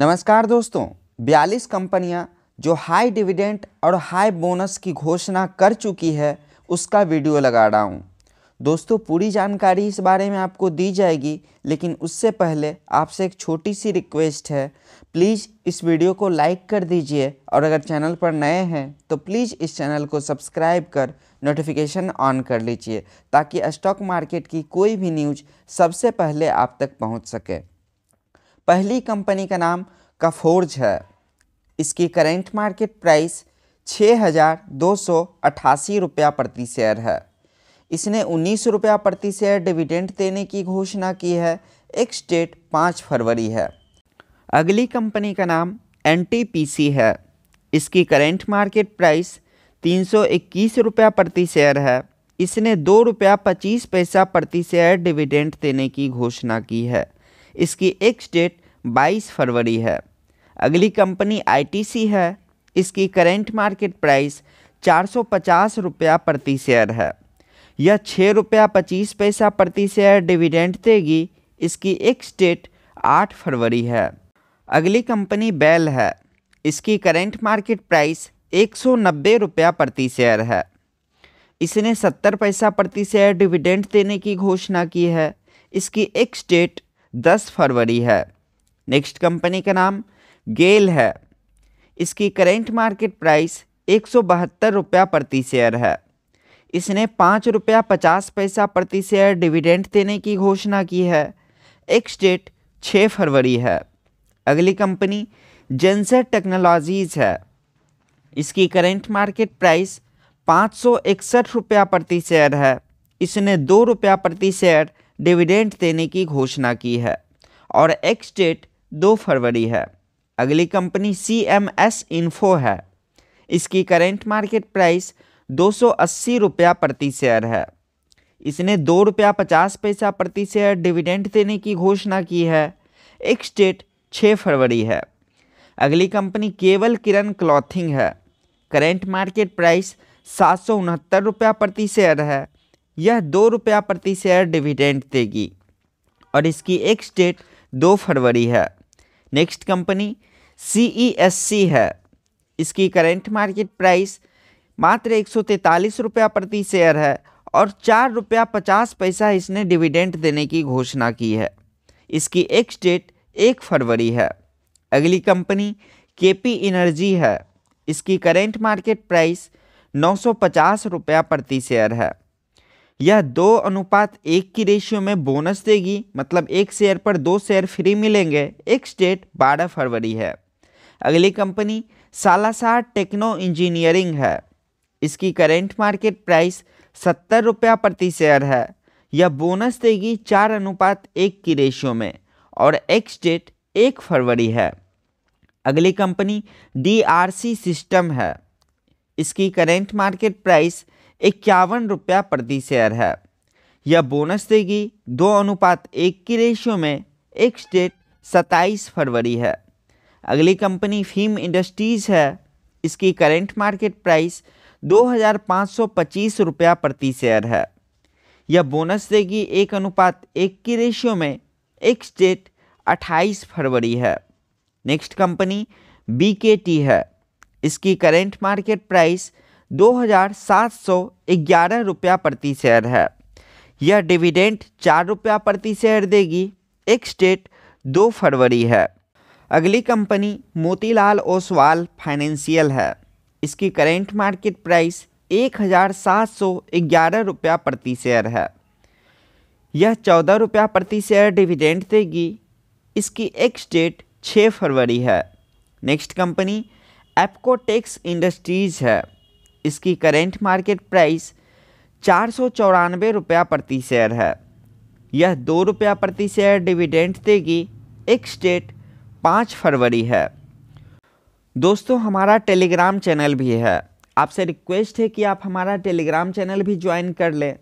नमस्कार दोस्तों 42 कंपनियां जो हाई डिविडेंट और हाई बोनस की घोषणा कर चुकी है उसका वीडियो लगा रहा हूँ दोस्तों पूरी जानकारी इस बारे में आपको दी जाएगी लेकिन उससे पहले आपसे एक छोटी सी रिक्वेस्ट है प्लीज़ इस वीडियो को लाइक कर दीजिए और अगर चैनल पर नए हैं तो प्लीज़ इस चैनल को सब्सक्राइब कर नोटिफिकेशन ऑन कर लीजिए ताकि स्टॉक मार्केट की कोई भी न्यूज सबसे पहले आप तक पहुंच सके पहली कंपनी का नाम कफोर्ज है इसकी करेंट मार्केट प्राइस छः हज़ार दो सौ अट्ठासी रुपया प्रति शेयर है इसने उन्नीस रुपया प्रति शेयर डिविडेंड देने की घोषणा की है एक स्टेट पाँच फरवरी है अगली कंपनी का नाम एन है इसकी करेंट मार्केट प्राइस तीन सौ इक्कीस रुपया प्रति शेयर है इसने दो रुपया पच्चीस पैसा प्रति शेयर डिविडेंड देने की घोषणा की है इसकी एक्स डेट 22 फरवरी है अगली कंपनी आईटीसी है इसकी करेंट मार्केट प्राइस चार सौ पचास रुपया प्रति शेयर है यह छः रुपया पच्चीस पैसा प्रति शेयर डिविडेंड देगी इसकी एक्स डेट आठ फरवरी है अगली कंपनी बेल है इसकी करेंट मार्केट प्राइस एक सौ नब्बे रुपया प्रति शेयर है इसने सत्तर पैसा प्रति शेयर डिविडेंड देने की घोषणा की है इसकी एक्स डेट 10 फरवरी है नेक्स्ट कंपनी का नाम गेल है इसकी करेंट मार्केट प्राइस एक सौ बहत्तर रुपया प्रति शेयर है इसने पाँच रुपया पचास पैसा प्रति शेयर डिविडेंड देने की घोषणा की है एक्स डेट छः फरवरी है अगली कंपनी जेंसर टेक्नोलॉजीज़ है इसकी करेंट मार्केट प्राइस पाँच सौ इकसठ रुपया प्रति शेयर है इसने दो रुपया प्रति शेयर डिविडेंड देने की घोषणा की है और एक्स डेट दो फरवरी है अगली company C M S info है इसकी करेंट मार्केट प्राइस दो सौ अस्सी रुपया प्रति शेयर है इसने दो रुपया पचास पैसा प्रति शेयर डिविडेंड देने की घोषणा की है एक्स डेट छः फरवरी है अगली कंपनी केवल किरण क्लॉथिंग है करेंट मार्केट प्राइस सात सौ उनहत्तर रुपया प्रति शेयर है यह दो रुपया प्रति शेयर डिविडेंड देगी और इसकी एक स्टेट दो फरवरी है next company C E S C है इसकी करेंट मार्केट प्राइस मात्र एक सौ रुपया प्रति शेयर है और चार रुपया पचास पैसा इसने डिविडेंड देने की घोषणा की है इसकी एक डेट एक फरवरी है अगली कंपनी के पी एनर्जी है इसकी करेंट मार्केट प्राइस नौ सौ पचास रुपया प्रति शेयर है यह दो अनुपात एक की रेशियो में बोनस देगी मतलब एक शेयर पर दो शेयर फ्री मिलेंगे एक स्टेट बारह फरवरी है अगली कंपनी सालासार टेक्नो इंजीनियरिंग है इसकी करेंट मार्केट प्राइस सत्तर रुपया प्रति शेयर है यह बोनस देगी चार अनुपात एक की रेशियो में और एक्स डेट एक फरवरी है अगली company D R C system है इसकी करेंट मार्केट प्राइस इक्यावन रुपया प्रति शेयर है यह बोनस देगी दो अनुपात एक की रेशियो में एक स्टेट सत्ताईस फरवरी है अगली कंपनी फीम इंडस्ट्रीज़ है इसकी करेंट मार्केट प्राइस दो हज़ार पाँच सौ पच्चीस रुपया प्रति शेयर है यह बोनस देगी एक अनुपात एक की रेशियो में एक स्टेट अट्ठाईस फरवरी है next company B K T है इसकी करेंट मार्केट प्राइस दो हज़ार सात सौ ग्यारह रुपया प्रति शेयर है यह डिविडेंट चार रुपया प्रति शेयर देगी एक स्टेट दो फरवरी है अगली कंपनी मोतीलाल ओसवाल फाइनेंशियल है इसकी करेंट मार्केट प्राइस एक हज़ार सात सौ ग्यारह रुपया प्रति शेयर है यह चौदह रुपया प्रति शेयर डिविडेंट देगी इसकी एक्स डेट छः फरवरी है नेक्स्ट कंपनी एप्कोटेक्स इंडस्ट्रीज़ है इसकी करेंट मार्केट प्राइस चार सौ चौरानवे रुपया प्रति शेयर है यह दो रुपया प्रति शेयर डिविडेंड देगी एक स्टेट पाँच फरवरी है दोस्तों हमारा टेलीग्राम चैनल भी है आपसे रिक्वेस्ट है कि आप हमारा टेलीग्राम चैनल भी ज्वाइन कर लें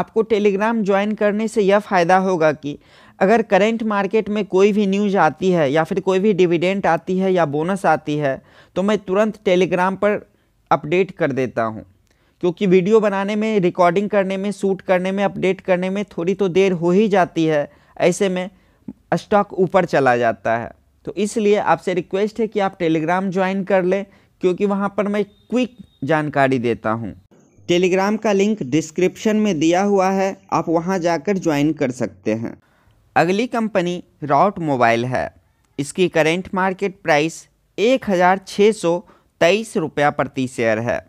आपको टेलीग्राम ज्वाइन करने से यह फ़ायदा होगा कि अगर करेंट मार्केट में कोई भी न्यूज आती है या फिर कोई भी डिविडेंट आती है या बोनस आती है तो मैं तुरंत टेलीग्राम पर अपडेट कर देता हूँ क्योंकि वीडियो बनाने में रिकॉर्डिंग करने में शूट करने में अपडेट करने में थोड़ी तो देर हो ही जाती है ऐसे में स्टॉक ऊपर चला जाता है तो इसलिए आपसे रिक्वेस्ट है कि आप टेलीग्राम ज्वाइन कर लें क्योंकि वहाँ पर मैं क्विक जानकारी देता हूँ टेलीग्राम का लिंक डिस्क्रिप्शन में दिया हुआ है आप वहाँ जाकर ज्वाइन कर सकते हैं अगली कंपनी राउट मोबाइल है इसकी करेंट मार्केट प्राइस एक हज़ार छः सौ तेईस रुपया प्रति शेयर है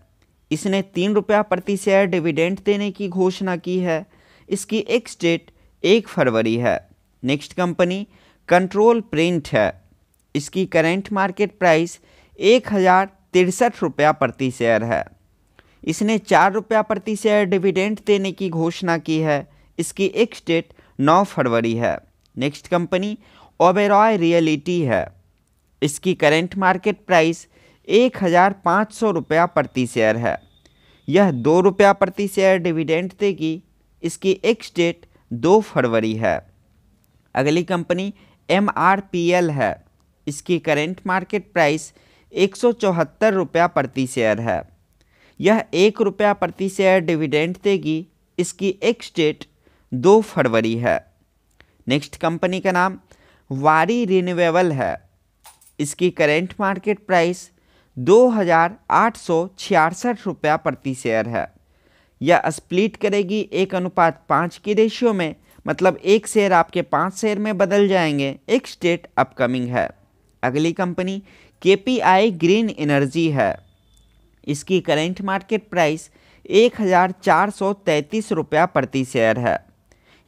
इसने तीन रुपया प्रति शेयर डिविडेंड देने की घोषणा की है इसकी एक्स डेट एक फरवरी है नेक्स्ट कंपनी कंट्रोल प्रिंट है इसकी करेंट मार्केट प्राइस एक हज़ार तिरसठ रुपया प्रति शेयर है इसने चार रुपया प्रति शेयर डिविडेंड देने की घोषणा की है इसकी एक्स डेट नौ फरवरी है नेक्स्ट कंपनी ओबेरॉय रियलिटी है इसकी करेंट मार्केट प्राइस एक हज़ार पाँच सौ रुपया प्रति शेयर है यह दो रुपया प्रति शेयर डिविडेंड देगी इसकी एक्स डेट दो फरवरी है अगली company M R P L है इसकी करेंट मार्केट प्राइस एक सौ चौहत्तर रुपया प्रति शेयर है यह एक रुपया प्रति शेयर डिविडेंड देगी इसकी एक्स डेट दो फरवरी है नेक्स्ट कंपनी का नाम वारी रिन्यूएबल है इसकी करेंट मार्केट प्राइस दो हज़ार आठ सौ छियासठ रुपया प्रति शेयर है यह स्प्लिट करेगी एक अनुपात पाँच की रेशियो में मतलब एक शेयर आपके पाँच शेयर में बदल जाएंगे एक स्टेट अपकमिंग है अगली कंपनी के ग्रीन एनर्जी है इसकी करेंट मार्केट प्राइस एक हज़ार चार सौ तैंतीस रुपया प्रति शेयर है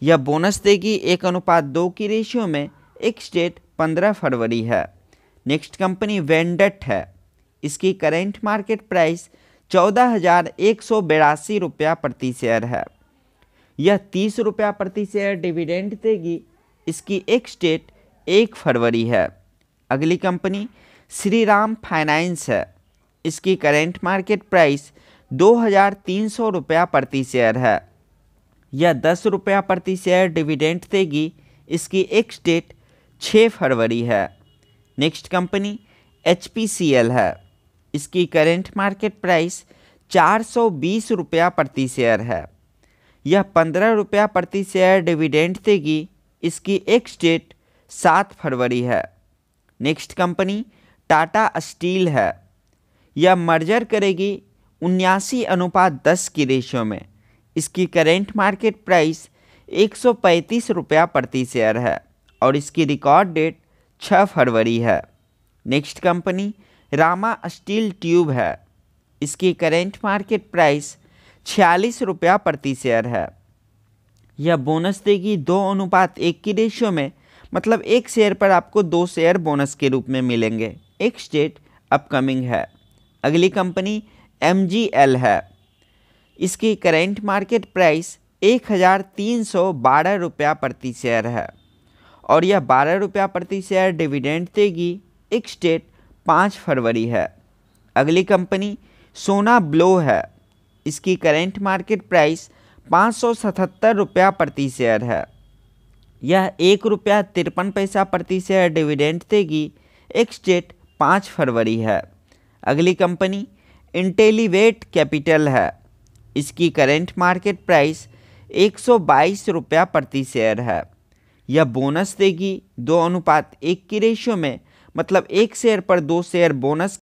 यह बोनस देगी एक अनुपात दो की रेशियो में एक स्टेट पंद्रह फरवरी है नेक्स्ट कंपनी वेंडट है इसकी करेंट मार्केट प्राइस चौदह हज़ार एक सौ बेरासी रुपया प्रति शेयर है यह तीस रुपया प्रति शेयर डिविडेंड देगी इसकी एक स्टेट एक फरवरी है अगली कंपनी श्री राम फाइनेंस है इसकी करेंट मार्केट प्राइस दो हज़ार तीन सौ रुपया प्रति शेयर है यह दस रुपया प्रति शेयर डिविडेंड देगी इसकी एक स्टेट छः फरवरी है नेक्स्ट कंपनी एच है इसकी करेंट मार्केट प्राइस चार सौ बीस रुपया प्रति शेयर है यह पंद्रह रुपया प्रति शेयर डिविडेंड देगी इसकी एक्स डेट सात फरवरी है नेक्स्ट कंपनी टाटा स्टील है यह मर्जर करेगी उन्यासी अनुपात दस की रेशियो में इसकी करेंट मार्केट प्राइस एक सौ पैंतीस रुपया प्रति शेयर है और इसकी रिकॉर्ड डेट छः फरवरी है next company Rama steel tube है इसकी करेंट मार्केट प्राइस छियालीस रुपया प्रति शेयर है यह बोनस देगी दो अनुपात एक की रेशियो में मतलब एक शेयर पर आपको दो शेयर बोनस के रूप में मिलेंगे एक स्टेट अपकमिंग है अगली कंपनी एम है इसकी करेंट मार्केट प्राइस एक हज़ार तीन सौ बारह रुपया प्रति शेयर है और यह बारह रुपया प्रति शेयर डिविडेंड देगी एक स्टेट पाँच फरवरी है अगली कंपनी सोना ब्लो है इसकी करेंट मार्केट प्राइस पाँच सौ सतहत्तर रुपया प्रति शेयर है यह एक रुपया तिरपन पैसा प्रति शेयर डिविडेंड देगी एक्स डेट पाँच फरवरी है अगली कंपनी इंटेलीवेट कैपिटल है इसकी करेंट मार्केट प्राइस एक सौ बाईस रुपया प्रति शेयर है यह बोनस देगी दो अनुपात एक की रेशियो में मतलब एक शेयर पर दो शेयर बोनस